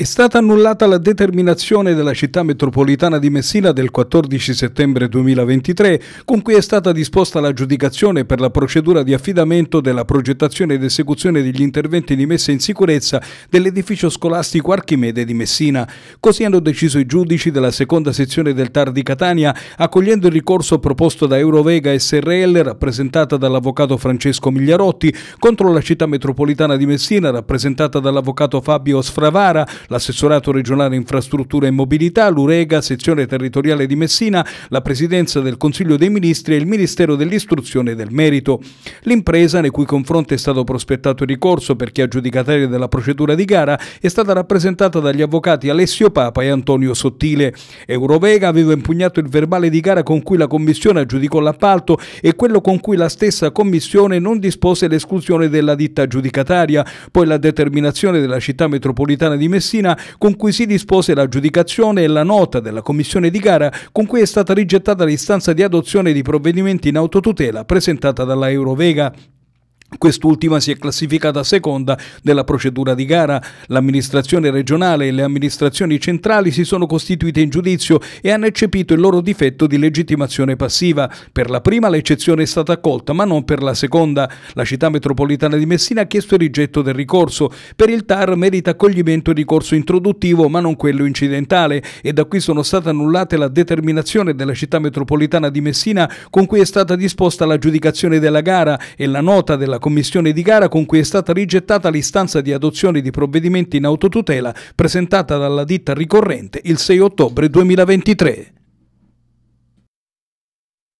È stata annullata la determinazione della città metropolitana di Messina del 14 settembre 2023, con cui è stata disposta l'aggiudicazione per la procedura di affidamento della progettazione ed esecuzione degli interventi di messa in sicurezza dell'edificio scolastico Archimede di Messina. Così hanno deciso i giudici della seconda sezione del TAR di Catania, accogliendo il ricorso proposto da Eurovega SRL, rappresentata dall'avvocato Francesco Migliarotti, contro la città metropolitana di Messina, rappresentata dall'avvocato Fabio Sfravara, l'assessorato regionale infrastruttura e mobilità, l'Urega, sezione territoriale di Messina, la presidenza del Consiglio dei Ministri e il Ministero dell'Istruzione e del Merito. L'impresa, nei cui confronti è stato prospettato il ricorso perché aggiudicataria della procedura di gara, è stata rappresentata dagli avvocati Alessio Papa e Antonio Sottile. Eurovega aveva impugnato il verbale di gara con cui la Commissione aggiudicò l'appalto e quello con cui la stessa Commissione non dispose l'esclusione della ditta aggiudicataria, poi la determinazione della città metropolitana di Messina copertina con cui si dispose l'aggiudicazione e la nota della commissione di gara con cui è stata rigettata l'istanza di adozione di provvedimenti in autotutela presentata dalla Eurovega. Quest'ultima si è classificata seconda della procedura di gara. L'amministrazione regionale e le amministrazioni centrali si sono costituite in giudizio e hanno eccepito il loro difetto di legittimazione passiva. Per la prima l'eccezione è stata accolta, ma non per la seconda. La città metropolitana di Messina ha chiesto il rigetto del ricorso. Per il TAR merita accoglimento il ricorso introduttivo, ma non quello incidentale e da qui sono state annullate la determinazione della città metropolitana di Messina con cui è stata disposta l'aggiudicazione della gara e la nota della commissione di gara con cui è stata rigettata l'istanza di adozione di provvedimenti in autotutela presentata dalla ditta ricorrente il 6 ottobre 2023.